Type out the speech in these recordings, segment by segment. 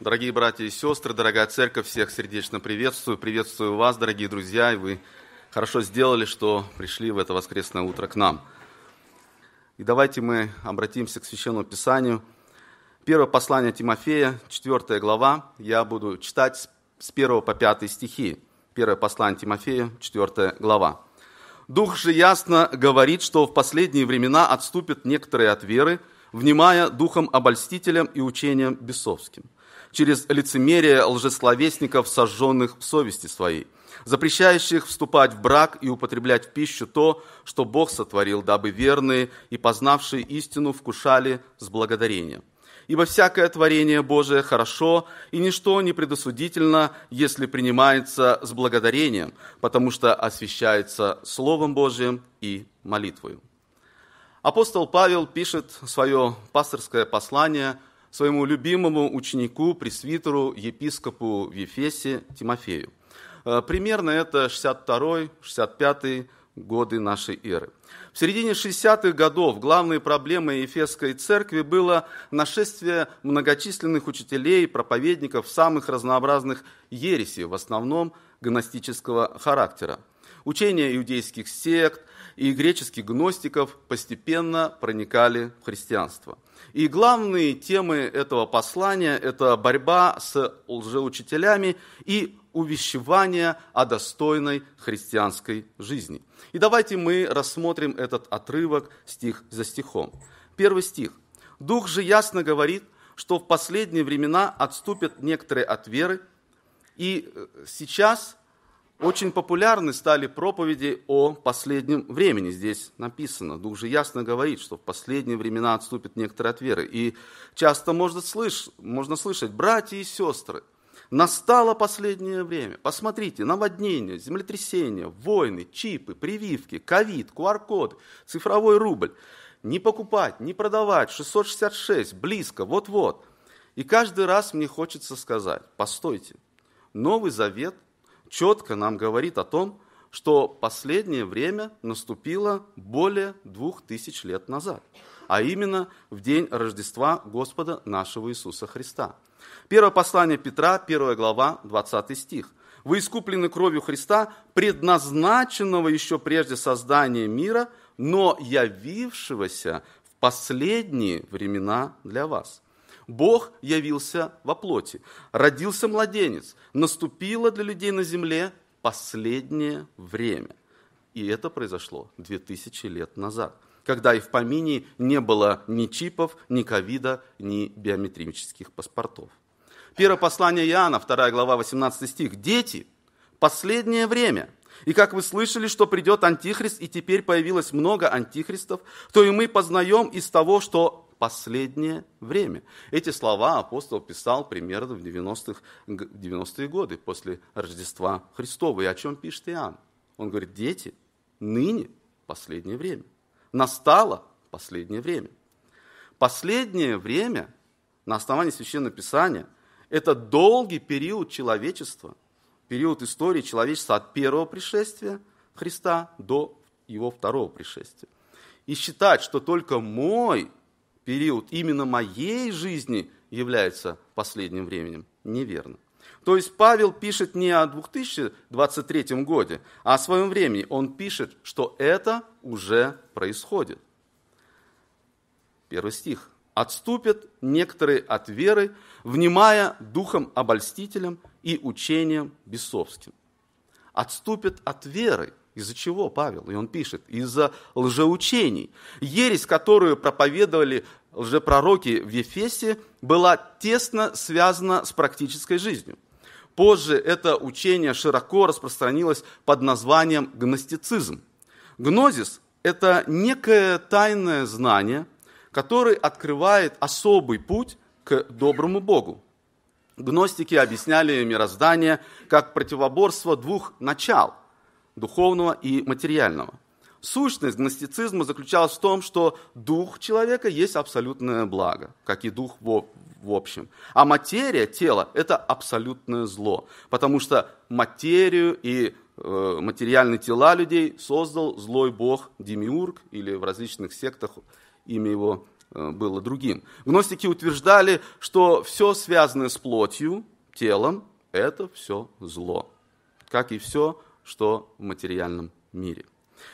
Дорогие братья и сестры, дорогая церковь, всех сердечно приветствую. Приветствую вас, дорогие друзья, и вы хорошо сделали, что пришли в это воскресное утро к нам. И давайте мы обратимся к Священному Писанию. Первое послание Тимофея, 4 глава. Я буду читать с 1 по 5 стихи. Первое послание Тимофея, 4 глава. «Дух же ясно говорит, что в последние времена отступят некоторые от веры, внимая духом обольстителям и учением бесовским» через лицемерие лжесловесников, сожженных в совести своей, запрещающих вступать в брак и употреблять в пищу то, что Бог сотворил, дабы верные и познавшие истину вкушали с благодарением. Ибо всякое творение Божие хорошо, и ничто не предосудительно, если принимается с благодарением, потому что освящается Словом Божиим и молитвою. Апостол Павел пишет свое пасторское послание – своему любимому ученику, пресвитеру, епископу в Ефесе Тимофею. Э, примерно это 62-65 годы нашей эры. В середине 60-х годов главной проблемой Ефесской церкви было нашествие многочисленных учителей, проповедников самых разнообразных ересей, в основном гностического характера. Учение иудейских сект, и греческих гностиков постепенно проникали в христианство. И главные темы этого послания – это борьба с лжеучителями и увещевание о достойной христианской жизни. И давайте мы рассмотрим этот отрывок стих за стихом. Первый стих. «Дух же ясно говорит, что в последние времена отступят некоторые от веры, и э, сейчас очень популярны стали проповеди о последнем времени. Здесь написано, Дух же ясно говорит, что в последние времена отступит некоторые от веры. И часто можно, слыш, можно слышать, братья и сестры, настало последнее время. Посмотрите, наводнения, землетрясения, войны, чипы, прививки, ковид, QR-код, цифровой рубль. Не покупать, не продавать, 666, близко, вот-вот. И каждый раз мне хочется сказать, постойте, Новый Завет – четко нам говорит о том, что последнее время наступило более двух тысяч лет назад, а именно в день Рождества Господа нашего Иисуса Христа. Первое послание Петра, 1 глава, 20 стих. «Вы искуплены кровью Христа, предназначенного еще прежде создания мира, но явившегося в последние времена для вас». Бог явился во плоти, родился младенец, наступило для людей на земле последнее время. И это произошло 2000 лет назад, когда и в помине не было ни чипов, ни ковида, ни биометрических паспортов. Первое послание Иоанна, 2 глава, 18 стих. «Дети, последнее время». И как вы слышали, что придет Антихрист, и теперь появилось много Антихристов, то и мы познаем из того, что последнее время. Эти слова апостол писал примерно в 90-х, 90-е годы после Рождества Христова. И о чем пишет Иоанн? Он говорит, дети, ныне последнее время. Настало последнее время. Последнее время на основании Священного Писания – это долгий период человечества, период истории человечества от первого пришествия Христа до его второго пришествия. И считать, что только мой период именно моей жизни является последним временем, неверно. То есть Павел пишет не о 2023 годе, а о своем времени. Он пишет, что это уже происходит. Первый стих. «Отступят некоторые от веры, внимая духом обольстителем и учением бесовским». Отступят от веры. Из-за чего Павел? И он пишет, из-за лжеучений. Ересь, которую проповедовали лжепророки в Ефесе была тесно связана с практической жизнью. Позже это учение широко распространилось под названием гностицизм. Гнозис – это некое тайное знание, которое открывает особый путь к доброму Богу. Гностики объясняли мироздание как противоборство двух начал – духовного и материального – Сущность гностицизма заключалась в том, что дух человека есть абсолютное благо, как и дух в, в общем. А материя, тело – это абсолютное зло, потому что материю и э, материальные тела людей создал злой бог Демиург, или в различных сектах имя его э, было другим. Гностики утверждали, что все, связанное с плотью, телом, это все зло, как и все, что в материальном мире.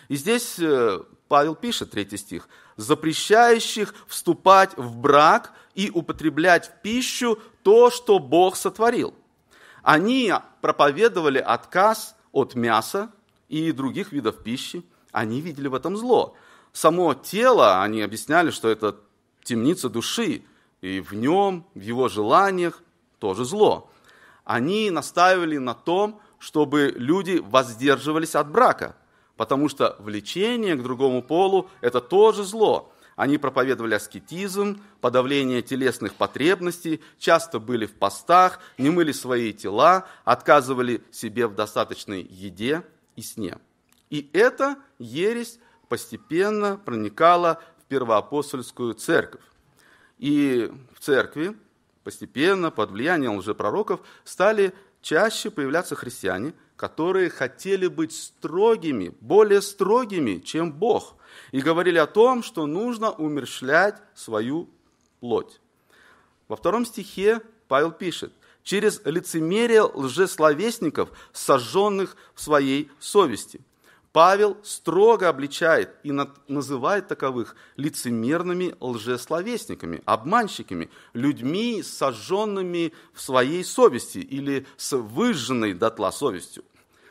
И здесь э, Павел пишет, третий стих, запрещающих вступать в брак и употреблять в пищу то, что Бог сотворил. Они проповедовали отказ от мяса и других видов пищи. Они видели в этом зло. Само тело, они объясняли, что это темница души, и в нем, в его желаниях тоже зло. Они настаивали на том, чтобы люди воздерживались от брака – потому что влечение к другому полу – это тоже зло. Они проповедовали аскетизм, подавление телесных потребностей, часто были в постах, не мыли свои тела, отказывали себе в достаточной еде и сне. И эта ересь постепенно проникала в первоапостольскую церковь. И в церкви постепенно под влиянием лжепророков стали чаще появляться христиане – которые хотели быть строгими, более строгими, чем Бог, и говорили о том, что нужно умершлять свою плоть. Во втором стихе Павел пишет, через лицемерие лжесловесников, сожженных в своей совести – Павел строго обличает и называет таковых лицемерными лжесловесниками, обманщиками, людьми, сожженными в своей совести или с выжженной дотла совестью.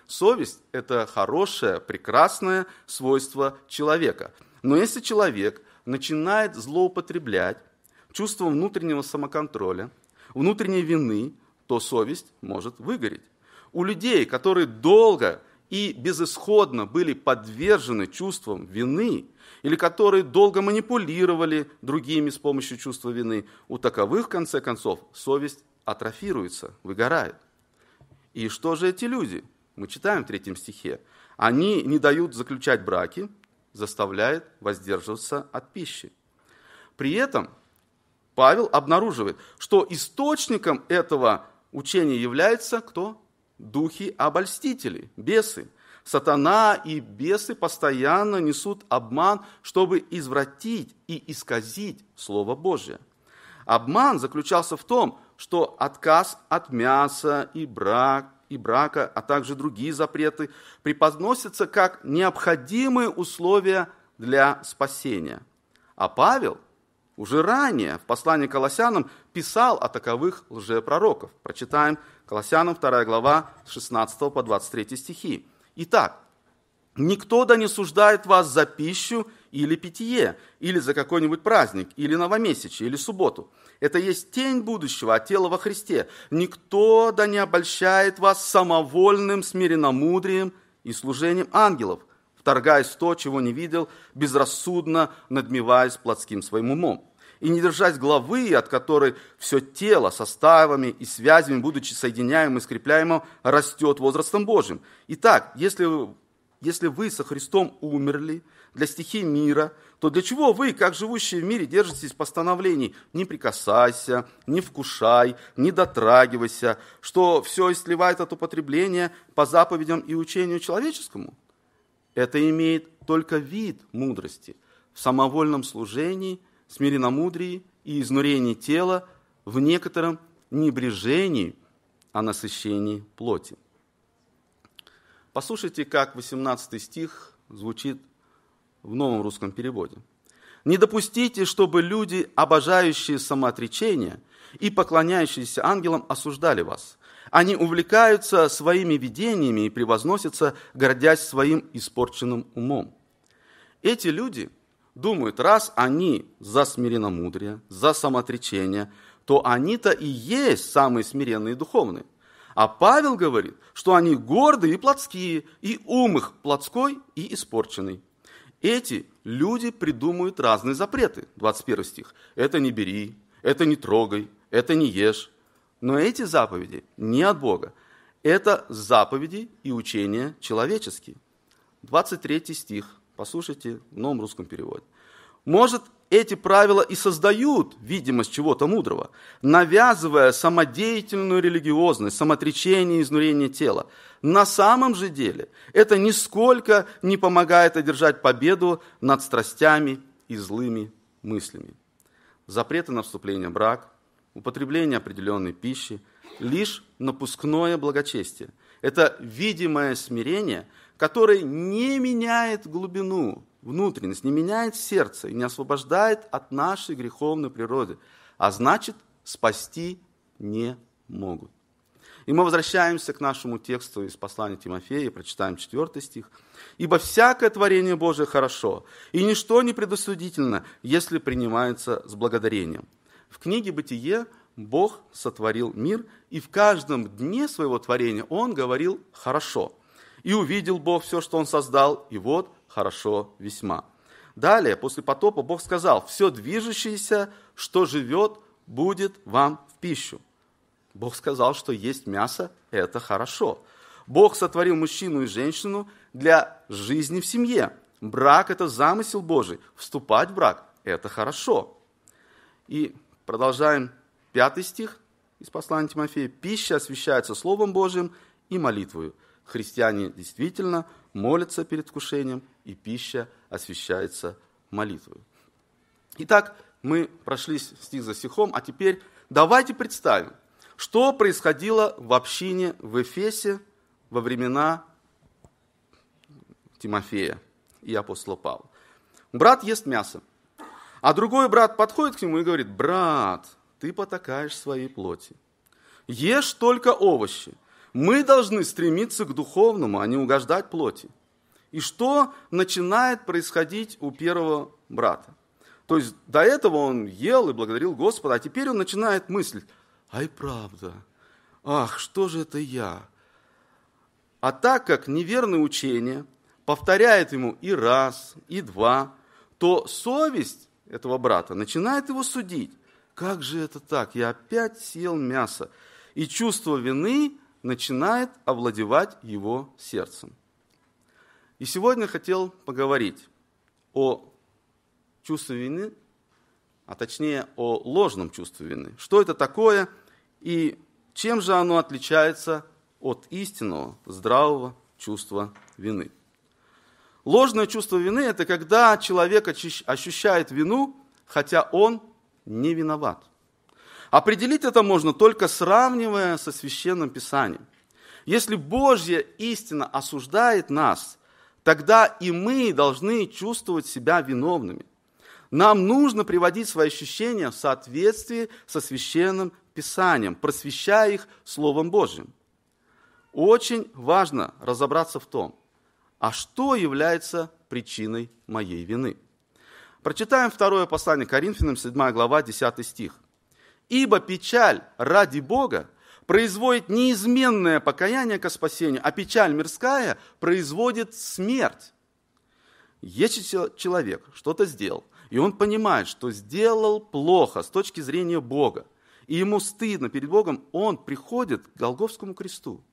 Совесть – это хорошее, прекрасное свойство человека. Но если человек начинает злоупотреблять чувством внутреннего самоконтроля, внутренней вины, то совесть может выгореть. У людей, которые долго – и безысходно были подвержены чувствам вины или которые долго манипулировали другими с помощью чувства вины, у таковых, в конце концов, совесть атрофируется, выгорает. И что же эти люди? Мы читаем в третьем стихе. Они не дают заключать браки, заставляет воздерживаться от пищи. При этом Павел обнаруживает, что источником этого учения является кто? духи обольстители, бесы. Сатана и бесы постоянно несут обман, чтобы извратить и исказить Слово Божье. Обман заключался в том, что отказ от мяса и брак, и брака, а также другие запреты преподносятся как необходимые условия для спасения. А Павел – уже ранее в послании к Колоссянам писал о таковых лжепророков. Прочитаем Колоссянам 2 глава с 16 по 23 стихи. Итак, «Никто да не суждает вас за пищу или питье, или за какой-нибудь праздник, или новомесячье, или субботу. Это есть тень будущего, а тело во Христе. Никто да не обольщает вас самовольным смиренномудрием и служением ангелов – вторгаясь в то, чего не видел, безрассудно надмеваясь плотским своим умом. И не держась главы, от которой все тело составами и связями, будучи соединяемым и скрепляемым, растет возрастом Божьим. Итак, если, если вы со Христом умерли для стихии мира, то для чего вы, как живущие в мире, держитесь постановлений «не прикасайся», «не вкушай», «не дотрагивайся», что все истлевает от употребления по заповедям и учению человеческому? Это имеет только вид мудрости в самовольном служении, смиренномудрии и изнурении тела, в некотором небрежении о а насыщении плоти. Послушайте, как 18 стих звучит в новом русском переводе. «Не допустите, чтобы люди, обожающие самоотречение и поклоняющиеся ангелам, осуждали вас. Они увлекаются своими видениями и превозносятся, гордясь своим испорченным умом. Эти люди думают, раз они за смиренномудрие, за самоотречение, то они-то и есть самые смиренные и духовные. А Павел говорит, что они гордые и плотские, и ум их плотской и испорченный. Эти люди придумают разные запреты, 21 стих. Это не бери, это не трогай, это не ешь, но эти заповеди не от Бога. Это заповеди и учения человеческие. 23 стих. Послушайте в новом русском переводе. Может, эти правила и создают видимость чего-то мудрого, навязывая самодеятельную религиозность, самоотречение и изнурение тела. На самом же деле это нисколько не помогает одержать победу над страстями и злыми мыслями. Запреты на вступление в брак – употребление определенной пищи, лишь напускное благочестие. Это видимое смирение, которое не меняет глубину, внутренность, не меняет сердце и не освобождает от нашей греховной природы, а значит, спасти не могут. И мы возвращаемся к нашему тексту из послания Тимофея, прочитаем 4 стих. «Ибо всякое творение Божие хорошо, и ничто не предосудительно, если принимается с благодарением». В книге «Бытие» Бог сотворил мир, и в каждом дне своего творения Он говорил «хорошо». «И увидел Бог все, что Он создал, и вот хорошо весьма». Далее, после потопа, Бог сказал, «Все движущееся, что живет, будет вам в пищу». Бог сказал, что есть мясо – это хорошо. Бог сотворил мужчину и женщину для жизни в семье. Брак – это замысел Божий. Вступать в брак – это хорошо. И Продолжаем пятый стих из послания Тимофея. «Пища освящается Словом Божьим и молитвою». Христиане действительно молятся перед кушением, и пища освящается молитвою. Итак, мы прошлись стих за стихом, а теперь давайте представим, что происходило в общине в Эфесе во времена Тимофея и апостола Павла. Брат ест мясо – а другой брат подходит к нему и говорит, брат, ты потакаешь своей плоти. Ешь только овощи. Мы должны стремиться к духовному, а не угождать плоти. И что начинает происходить у первого брата? То есть до этого он ел и благодарил Господа, а теперь он начинает мыслить, ай, правда, ах, что же это я? А так как неверное учение повторяет ему и раз, и два, то совесть этого брата, начинает его судить. Как же это так? Я опять съел мясо. И чувство вины начинает овладевать его сердцем. И сегодня хотел поговорить о чувстве вины, а точнее о ложном чувстве вины. Что это такое и чем же оно отличается от истинного, здравого чувства вины? Ложное чувство вины – это когда человек ощущает вину, хотя он не виноват. Определить это можно только сравнивая со Священным Писанием. Если Божья истина осуждает нас, тогда и мы должны чувствовать себя виновными. Нам нужно приводить свои ощущения в соответствии со Священным Писанием, просвещая их Словом Божьим. Очень важно разобраться в том – а что является причиной моей вины. Прочитаем второе послание Коринфянам, 7 глава, 10 стих. «Ибо печаль ради Бога производит неизменное покаяние ко спасению, а печаль мирская производит смерть». Если человек что-то сделал, и он понимает, что сделал плохо с точки зрения Бога, и ему стыдно перед Богом, он приходит к Голговскому кресту.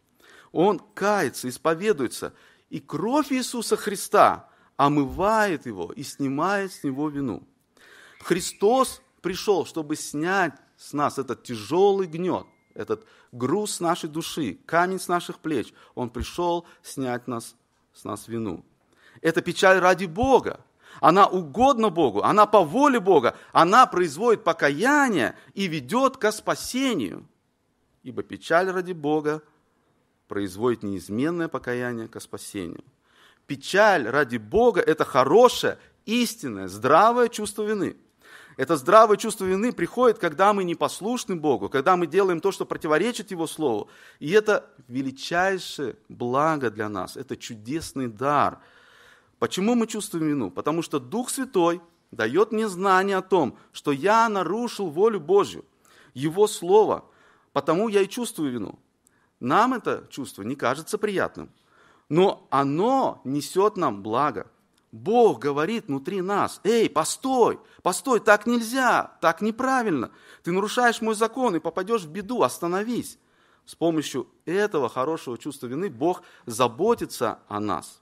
Он кается, исповедуется и кровь Иисуса Христа омывает его и снимает с него вину. Христос пришел, чтобы снять с нас этот тяжелый гнет, этот груз нашей души, камень с наших плеч. Он пришел снять нас, с нас вину. Это печаль ради Бога. Она угодна Богу, она по воле Бога, она производит покаяние и ведет ко спасению. Ибо печаль ради Бога производит неизменное покаяние ко спасению. Печаль ради Бога – это хорошее, истинное, здравое чувство вины. Это здравое чувство вины приходит, когда мы непослушны Богу, когда мы делаем то, что противоречит Его Слову. И это величайшее благо для нас, это чудесный дар. Почему мы чувствуем вину? Потому что Дух Святой дает мне знание о том, что я нарушил волю Божью, Его Слово, потому я и чувствую вину. Нам это чувство не кажется приятным, но оно несет нам благо. Бог говорит внутри нас, «Эй, постой, постой, так нельзя, так неправильно, ты нарушаешь мой закон и попадешь в беду, остановись». С помощью этого хорошего чувства вины Бог заботится о нас.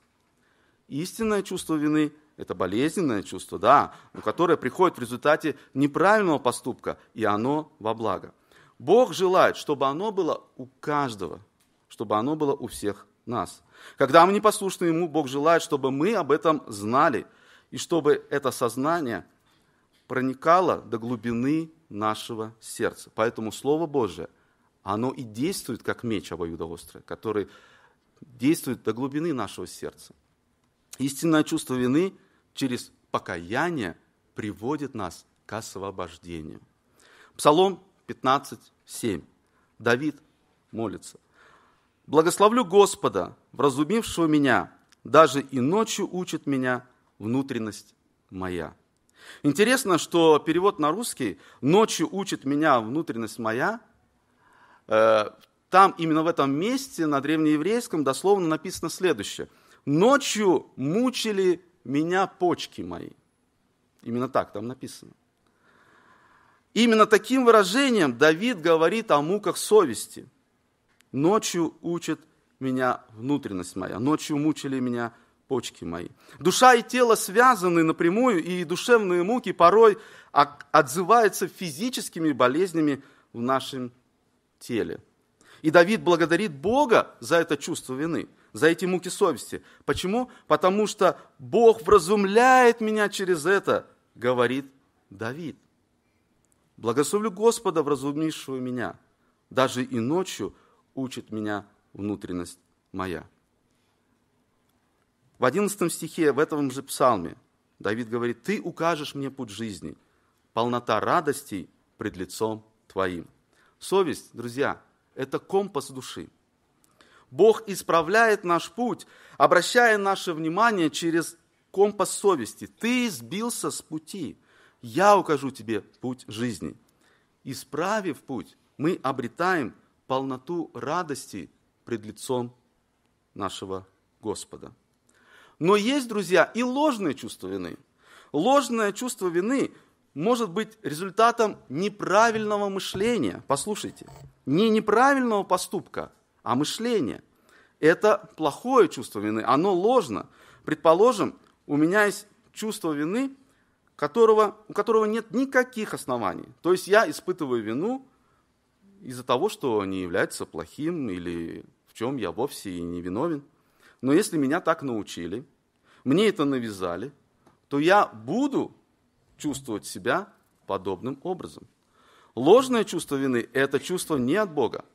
Истинное чувство вины – это болезненное чувство, да, но которое приходит в результате неправильного поступка, и оно во благо. Бог желает, чтобы оно было у каждого, чтобы оно было у всех нас. Когда мы непослушны Ему, Бог желает, чтобы мы об этом знали, и чтобы это сознание проникало до глубины нашего сердца. Поэтому Слово Божие, оно и действует как меч обоюдоострый, который действует до глубины нашего сердца. Истинное чувство вины через покаяние приводит нас к освобождению. Псалом 15.7. Давид молится. «Благословлю Господа, вразумившего меня, даже и ночью учит меня внутренность моя». Интересно, что перевод на русский «ночью учит меня внутренность моя» э, там, именно в этом месте, на древнееврейском, дословно написано следующее. «Ночью мучили меня почки мои». Именно так там написано. Именно таким выражением Давид говорит о муках совести. «Ночью учит меня внутренность моя, ночью мучили меня почки мои». Душа и тело связаны напрямую, и душевные муки порой отзываются физическими болезнями в нашем теле. И Давид благодарит Бога за это чувство вины, за эти муки совести. Почему? Потому что Бог вразумляет меня через это, говорит Давид. Благословлю Господа, вразумившего меня. Даже и ночью учит меня внутренность моя. В 11 стихе, в этом же псалме, Давид говорит, «Ты укажешь мне путь жизни, полнота радостей пред лицом Твоим». Совесть, друзья, это компас души. Бог исправляет наш путь, обращая наше внимание через компас совести. Ты сбился с пути – я укажу тебе путь жизни. Исправив путь, мы обретаем полноту радости пред лицом нашего Господа. Но есть, друзья, и ложное чувство вины. Ложное чувство вины может быть результатом неправильного мышления. Послушайте, не неправильного поступка, а мышления. Это плохое чувство вины, оно ложно. Предположим, у меня есть чувство вины, которого, у которого нет никаких оснований. То есть я испытываю вину из-за того, что не является плохим или в чем я вовсе и не виновен. Но если меня так научили, мне это навязали, то я буду чувствовать себя подобным образом. Ложное чувство вины – это чувство не от Бога,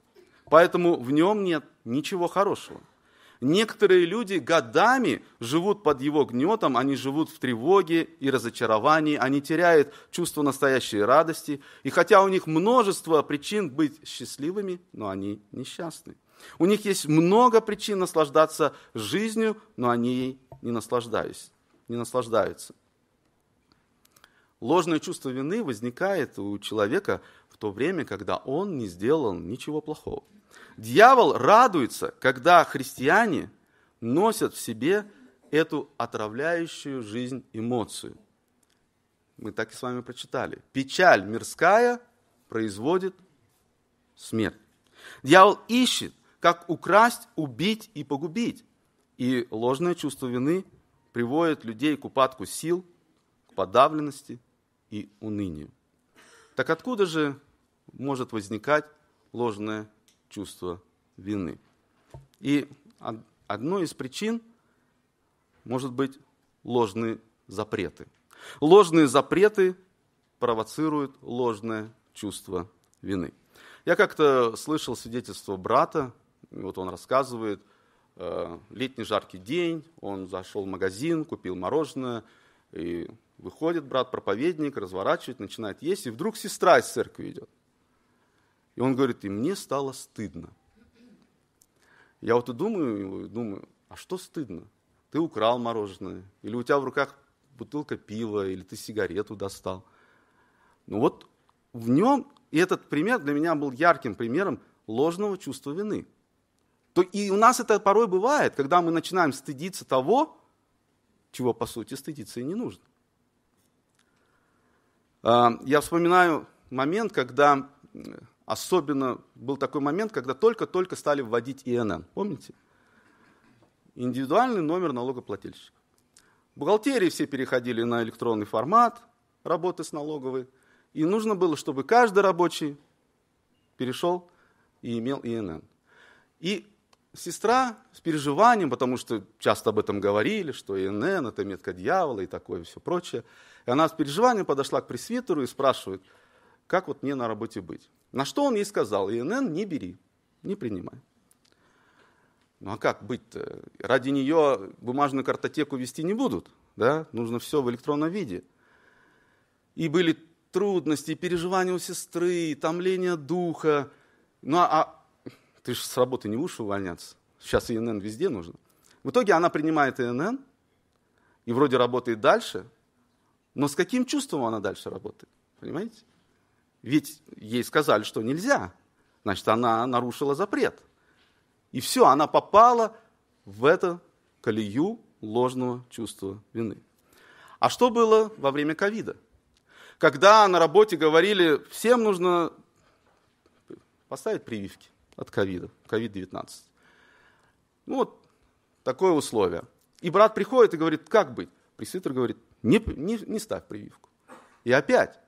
поэтому в нем нет ничего хорошего – Некоторые люди годами живут под его гнетом, они живут в тревоге и разочаровании, они теряют чувство настоящей радости. И хотя у них множество причин быть счастливыми, но они несчастны. У них есть много причин наслаждаться жизнью, но они ей не, не наслаждаются. Ложное чувство вины возникает у человека в то время, когда он не сделал ничего плохого. Дьявол радуется, когда христиане носят в себе эту отравляющую жизнь эмоцию. Мы так и с вами прочитали. Печаль мирская производит смерть. Дьявол ищет, как украсть, убить и погубить. И ложное чувство вины приводит людей к упадку сил, к подавленности и унынию. Так откуда же может возникать ложное чувство вины. И одной из причин может быть ложные запреты. Ложные запреты провоцируют ложное чувство вины. Я как-то слышал свидетельство брата, вот он рассказывает, э, летний жаркий день, он зашел в магазин, купил мороженое, и выходит брат-проповедник, разворачивает, начинает есть, и вдруг сестра из церкви идет. И он говорит, и мне стало стыдно. Я вот и думаю, думаю, а что стыдно? Ты украл мороженое, или у тебя в руках бутылка пива, или ты сигарету достал. Ну вот в нем, и этот пример для меня был ярким примером ложного чувства вины. То и у нас это порой бывает, когда мы начинаем стыдиться того, чего по сути стыдиться и не нужно. А, я вспоминаю момент, когда э, Особенно был такой момент, когда только-только стали вводить ИНН. Помните? Индивидуальный номер налогоплательщика. Бухгалтерии все переходили на электронный формат работы с налоговой. И нужно было, чтобы каждый рабочий перешел и имел ИНН. И сестра с переживанием, потому что часто об этом говорили, что ИНН – это метка дьявола и такое и все прочее. И она с переживанием подошла к пресвитеру и спрашивает – как вот мне на работе быть. На что он ей сказал, ИНН не бери, не принимай. Ну а как быть-то? Ради нее бумажную картотеку вести не будут, да? Нужно все в электронном виде. И были трудности, и переживания у сестры, и томление духа. Ну а, а ты же с работы не будешь увольняться? Сейчас ИНН везде нужно. В итоге она принимает ИНН, и вроде работает дальше, но с каким чувством она дальше работает? Понимаете? Ведь ей сказали, что нельзя. Значит, она нарушила запрет. И все, она попала в это колею ложного чувства вины. А что было во время ковида? Когда на работе говорили, всем нужно поставить прививки от ковида, ковид-19. Ну вот такое условие. И брат приходит и говорит, как быть? Пресвитер говорит, не, не, не ставь прививку. И опять,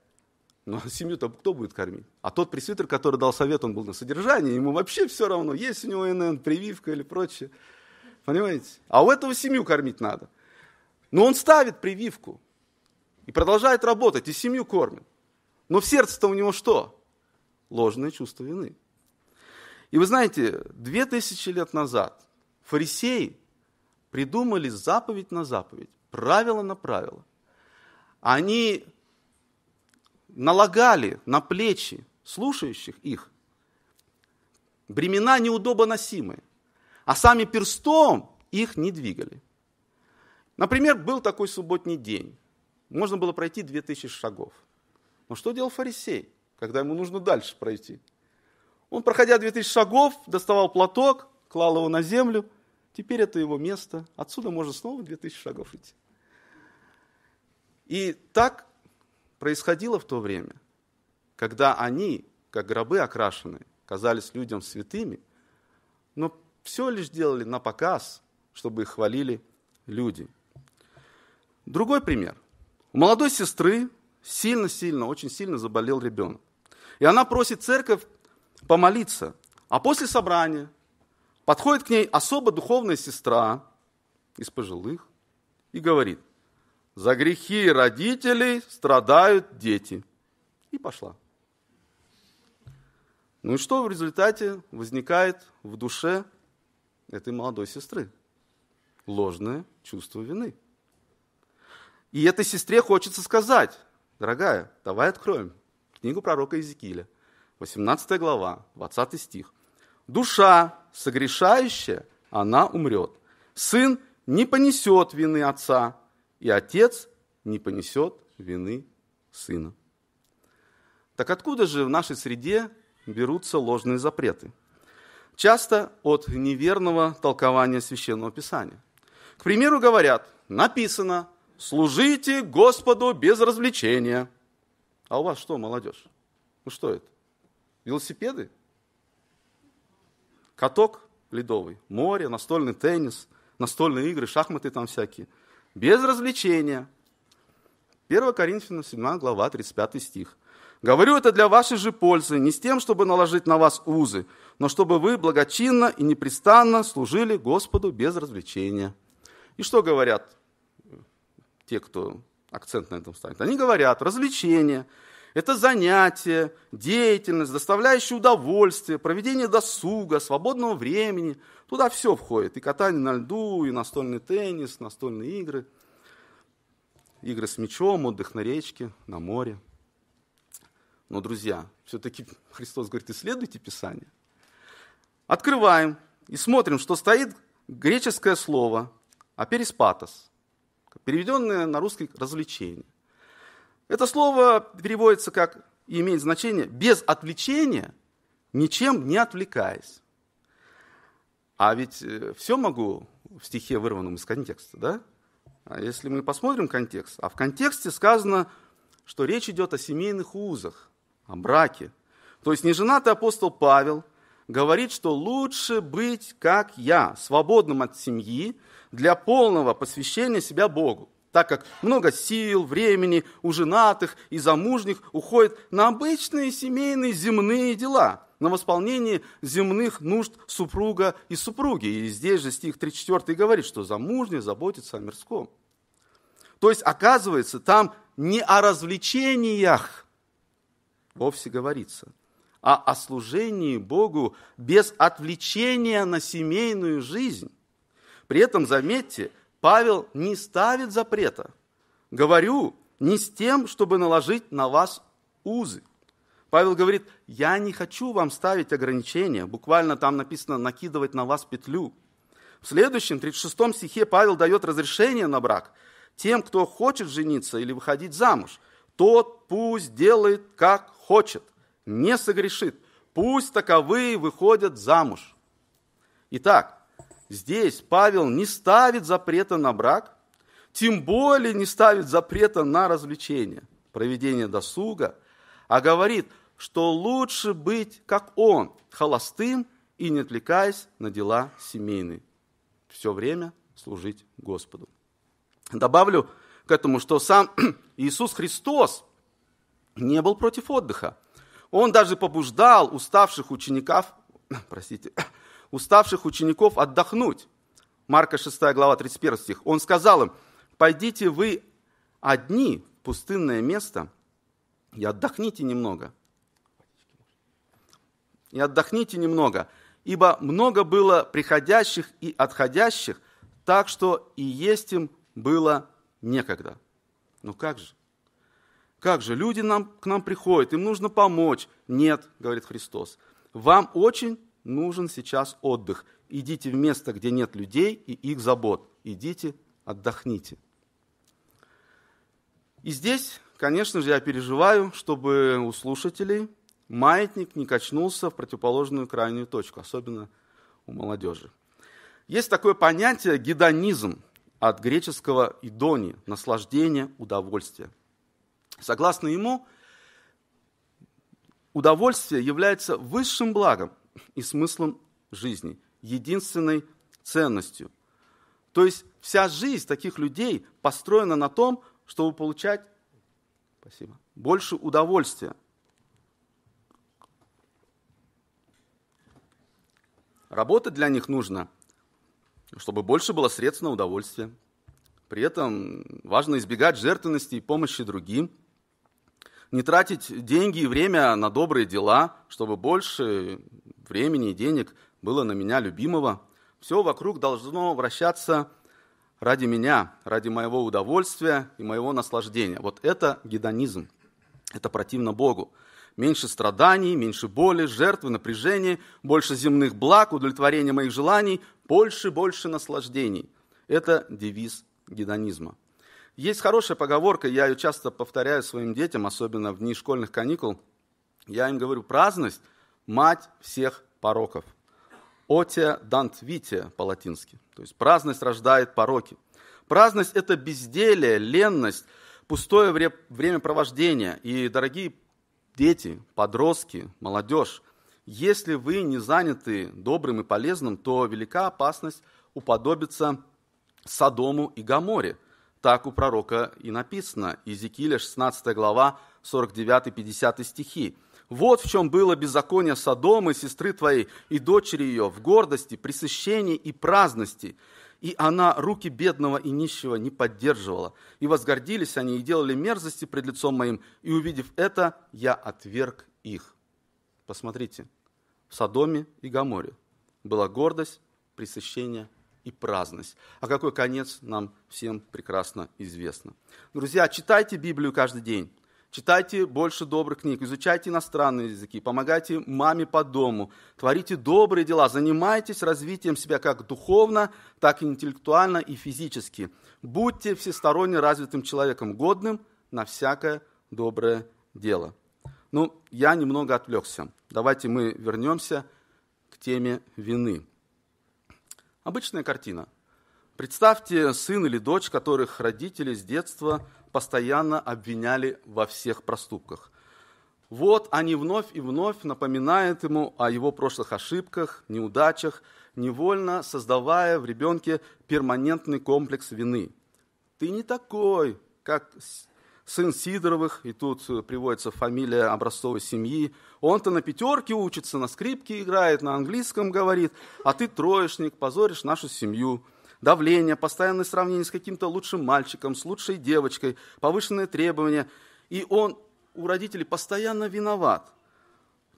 но ну, а семью-то кто будет кормить? А тот пресвитер, который дал совет, он был на содержании, ему вообще все равно, есть у него НН, прививка или прочее. Понимаете? А у этого семью кормить надо. Но он ставит прививку и продолжает работать, и семью кормит. Но в сердце-то у него что? Ложное чувство вины. И вы знаете, две тысячи лет назад фарисеи придумали заповедь на заповедь, правило на правило. Они налагали на плечи слушающих их бремена неудобоносимые, а сами перстом их не двигали. Например, был такой субботний день. Можно было пройти 2000 шагов. Но что делал фарисей, когда ему нужно дальше пройти? Он, проходя 2000 шагов, доставал платок, клал его на землю. Теперь это его место. Отсюда можно снова 2000 шагов идти. И так происходило в то время, когда они, как гробы окрашенные, казались людям святыми, но все лишь делали на показ, чтобы их хвалили люди. Другой пример. У молодой сестры сильно-сильно, очень сильно заболел ребенок. И она просит церковь помолиться. А после собрания подходит к ней особо духовная сестра из пожилых и говорит, за грехи родителей страдают дети. И пошла. Ну и что в результате возникает в душе этой молодой сестры? Ложное чувство вины. И этой сестре хочется сказать, дорогая, давай откроем книгу пророка Иезекииля, 18 глава, 20 стих. «Душа согрешающая, она умрет. Сын не понесет вины отца, и отец не понесет вины сына. Так откуда же в нашей среде берутся ложные запреты? Часто от неверного толкования Священного Писания. К примеру, говорят, написано, служите Господу без развлечения. А у вас что, молодежь? Ну что это? Велосипеды? Каток ледовый, море, настольный теннис, настольные игры, шахматы там всякие – без развлечения. 1 Коринфянам 17 глава 35 стих. Говорю это для вашей же пользы, не с тем, чтобы наложить на вас узы, но чтобы вы благочинно и непрестанно служили Господу без развлечения. И что говорят те, кто акцент на этом ставит? Они говорят, развлечение – это занятие, деятельность, доставляющее удовольствие, проведение досуга, свободного времени. Туда все входит. И катание на льду, и настольный теннис, настольные игры. Игры с мячом, отдых на речке, на море. Но, друзья, все-таки Христос говорит, исследуйте Писание. Открываем и смотрим, что стоит греческое слово «апериспатос», переведенное на русский «развлечение». Это слово переводится как и имеет значение без отвлечения, ничем не отвлекаясь. А ведь э, все могу в стихе, вырванном из контекста, да? А если мы посмотрим контекст, а в контексте сказано, что речь идет о семейных узах, о браке. То есть неженатый апостол Павел говорит, что лучше быть, как я, свободным от семьи, для полного посвящения себя Богу так как много сил, времени у женатых и замужних уходит на обычные семейные земные дела, на восполнение земных нужд супруга и супруги. И здесь же стих 34 говорит, что замужний заботится о мирском. То есть, оказывается, там не о развлечениях вовсе говорится, а о служении Богу без отвлечения на семейную жизнь. При этом, заметьте, Павел не ставит запрета. Говорю не с тем, чтобы наложить на вас узы. Павел говорит, я не хочу вам ставить ограничения. Буквально там написано накидывать на вас петлю. В следующем, 36 стихе, Павел дает разрешение на брак тем, кто хочет жениться или выходить замуж. Тот пусть делает, как хочет, не согрешит. Пусть таковые выходят замуж. Итак, Здесь Павел не ставит запрета на брак, тем более не ставит запрета на развлечение, проведение досуга, а говорит, что лучше быть, как он, холостым и не отвлекаясь на дела семейные. Все время служить Господу. Добавлю к этому, что сам Иисус Христос не был против отдыха. Он даже побуждал уставших учеников, простите, уставших учеников отдохнуть. Марка 6 глава 31 стих. Он сказал им, пойдите вы одни в пустынное место и отдохните немного. И отдохните немного, ибо много было приходящих и отходящих, так что и есть им было некогда. Ну как же? Как же, люди нам, к нам приходят, им нужно помочь. Нет, говорит Христос, вам очень нужен сейчас отдых. Идите в место, где нет людей и их забот. Идите, отдохните. И здесь, конечно же, я переживаю, чтобы у слушателей маятник не качнулся в противоположную крайнюю точку, особенно у молодежи. Есть такое понятие гедонизм от греческого идони – наслаждение, удовольствие. Согласно ему, удовольствие является высшим благом, и смыслом жизни, единственной ценностью. То есть вся жизнь таких людей построена на том, чтобы получать спасибо, больше удовольствия. Работать для них нужно, чтобы больше было средств на удовольствие. При этом важно избегать жертвенности и помощи другим. Не тратить деньги и время на добрые дела, чтобы больше времени и денег было на меня любимого. Все вокруг должно вращаться ради меня, ради моего удовольствия и моего наслаждения. Вот это гедонизм. Это противно Богу. Меньше страданий, меньше боли, жертвы, напряжения, больше земных благ, удовлетворения моих желаний, больше, больше наслаждений. Это девиз гедонизма. Есть хорошая поговорка, я ее часто повторяю своим детям, особенно в дни школьных каникул. Я им говорю, праздность – мать всех пороков. Отия дант вития по-латински. То есть праздность рождает пороки. Праздность – это безделие, ленность, пустое вре- времяпровождение. И, дорогие дети, подростки, молодежь, если вы не заняты добрым и полезным, то велика опасность уподобиться Содому и Гаморе. Так у пророка и написано. Иезекииля, 16 глава, 49-50 стихи. Вот в чем было беззаконие Содомы, сестры твоей и дочери ее, в гордости, пресыщении и праздности. И она руки бедного и нищего не поддерживала. И возгордились они, и делали мерзости пред лицом моим. И увидев это, я отверг их. Посмотрите, в Содоме и Гаморе была гордость, пресыщение и праздность. А какой конец нам всем прекрасно известно. Друзья, читайте Библию каждый день. Читайте больше добрых книг, изучайте иностранные языки, помогайте маме по дому, творите добрые дела, занимайтесь развитием себя как духовно, так и интеллектуально и физически. Будьте всесторонне развитым человеком, годным на всякое доброе дело. Ну, я немного отвлекся. Давайте мы вернемся к теме вины. Обычная картина. Представьте сын или дочь, которых родители с детства – постоянно обвиняли во всех проступках. Вот они вновь и вновь напоминают ему о его прошлых ошибках, неудачах, невольно создавая в ребенке перманентный комплекс вины. «Ты не такой, как сын Сидоровых», и тут приводится фамилия образцовой семьи, «он-то на пятерке учится, на скрипке играет, на английском говорит, а ты троечник, позоришь нашу семью» давление, постоянное сравнение с каким-то лучшим мальчиком, с лучшей девочкой, повышенные требования. И он у родителей постоянно виноват.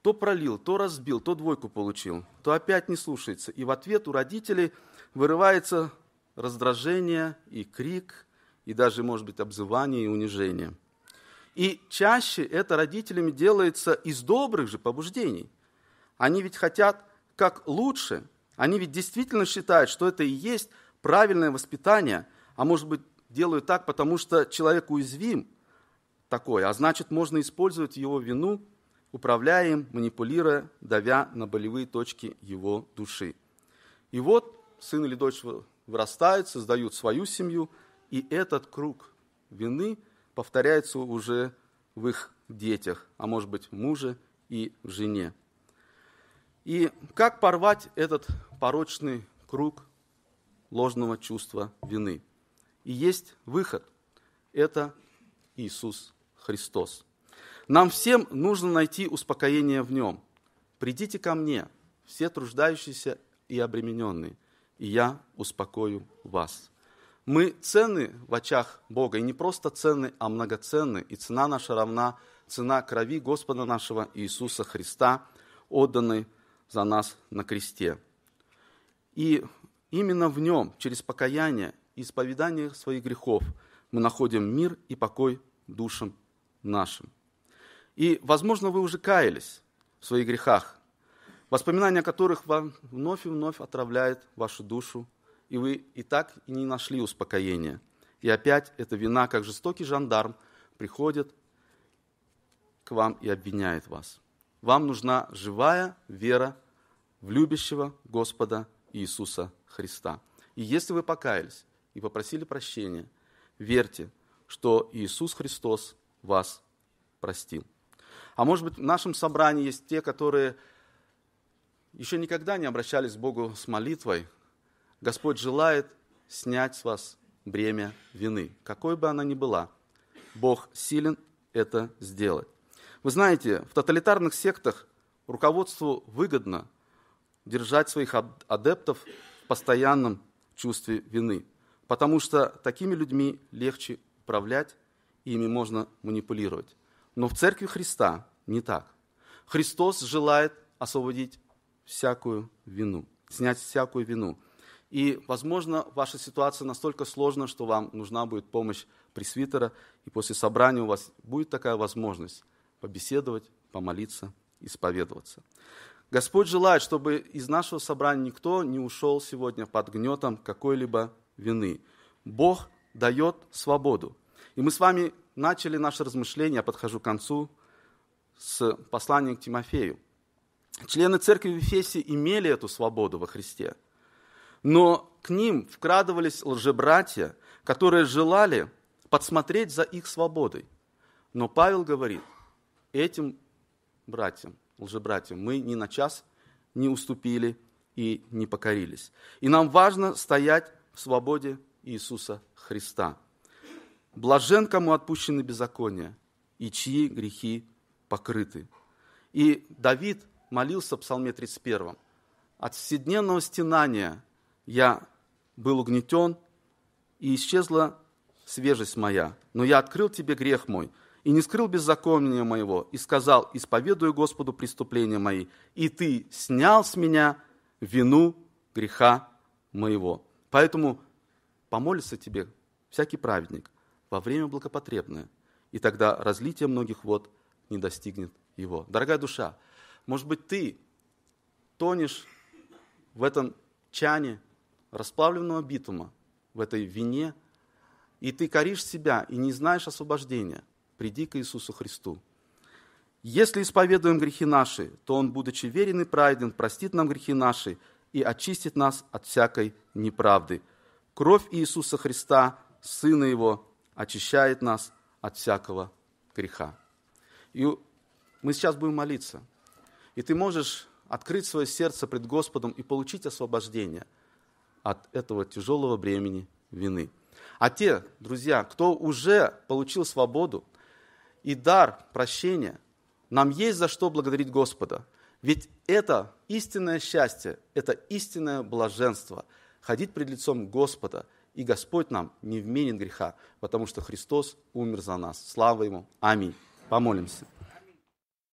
То пролил, то разбил, то двойку получил, то опять не слушается. И в ответ у родителей вырывается раздражение и крик, и даже, может быть, обзывание и унижение. И чаще это родителями делается из добрых же побуждений. Они ведь хотят как лучше, они ведь действительно считают, что это и есть правильное воспитание, а может быть, делают так, потому что человек уязвим такой, а значит, можно использовать его вину, управляя им, манипулируя, давя на болевые точки его души. И вот сын или дочь вырастают, создают свою семью, и этот круг вины повторяется уже в их детях, а может быть, в муже и в жене. И как порвать этот порочный круг ложного чувства вины. И есть выход. Это Иисус Христос. Нам всем нужно найти успокоение в Нем. «Придите ко мне, все труждающиеся и обремененные, и я успокою вас». Мы ценны в очах Бога, и не просто ценны, а многоценны, и цена наша равна цена крови Господа нашего Иисуса Христа, отданной за нас на кресте. И Именно в нем, через покаяние и исповедание своих грехов, мы находим мир и покой душам нашим. И, возможно, вы уже каялись в своих грехах, воспоминания которых вам вновь и вновь отравляет вашу душу, и вы и так и не нашли успокоения. И опять эта вина, как жестокий жандарм, приходит к вам и обвиняет вас. Вам нужна живая вера в любящего Господа Иисуса Христа. И если вы покаялись и попросили прощения, верьте, что Иисус Христос вас простил. А может быть, в нашем собрании есть те, которые еще никогда не обращались к Богу с молитвой. Господь желает снять с вас бремя вины, какой бы она ни была. Бог силен это сделать. Вы знаете, в тоталитарных сектах руководству выгодно – держать своих адептов в постоянном чувстве вины, потому что такими людьми легче управлять, и ими можно манипулировать. Но в церкви Христа не так. Христос желает освободить всякую вину, снять всякую вину. И, возможно, ваша ситуация настолько сложна, что вам нужна будет помощь пресвитера, и после собрания у вас будет такая возможность побеседовать, помолиться, исповедоваться. Господь желает, чтобы из нашего собрания никто не ушел сегодня под гнетом какой-либо вины. Бог дает свободу. И мы с вами начали наше размышление, я подхожу к концу, с посланием к Тимофею. Члены церкви в Ефесе имели эту свободу во Христе, но к ним вкрадывались лжебратья, которые желали подсмотреть за их свободой. Но Павел говорит, этим братьям лжебратьям. Мы ни на час не уступили и не покорились. И нам важно стоять в свободе Иисуса Христа. Блажен, кому отпущены беззакония, и чьи грехи покрыты. И Давид молился в Псалме 31. От вседневного стенания я был угнетен, и исчезла свежесть моя. Но я открыл тебе грех мой и не скрыл беззакония моего, и сказал, исповедую Господу преступления мои, и ты снял с меня вину греха моего. Поэтому помолится тебе всякий праведник во время благопотребное, и тогда разлитие многих вод не достигнет его. Дорогая душа, может быть, ты тонешь в этом чане расплавленного битума, в этой вине, и ты коришь себя и не знаешь освобождения приди к Иисусу Христу. Если исповедуем грехи наши, то Он, будучи верен и праведен, простит нам грехи наши и очистит нас от всякой неправды. Кровь Иисуса Христа, Сына Его, очищает нас от всякого греха. И мы сейчас будем молиться. И ты можешь открыть свое сердце пред Господом и получить освобождение от этого тяжелого бремени вины. А те, друзья, кто уже получил свободу, и дар прощения, нам есть за что благодарить Господа. Ведь это истинное счастье, это истинное блаженство – ходить пред лицом Господа, и Господь нам не вменит греха, потому что Христос умер за нас. Слава Ему! Аминь! Помолимся.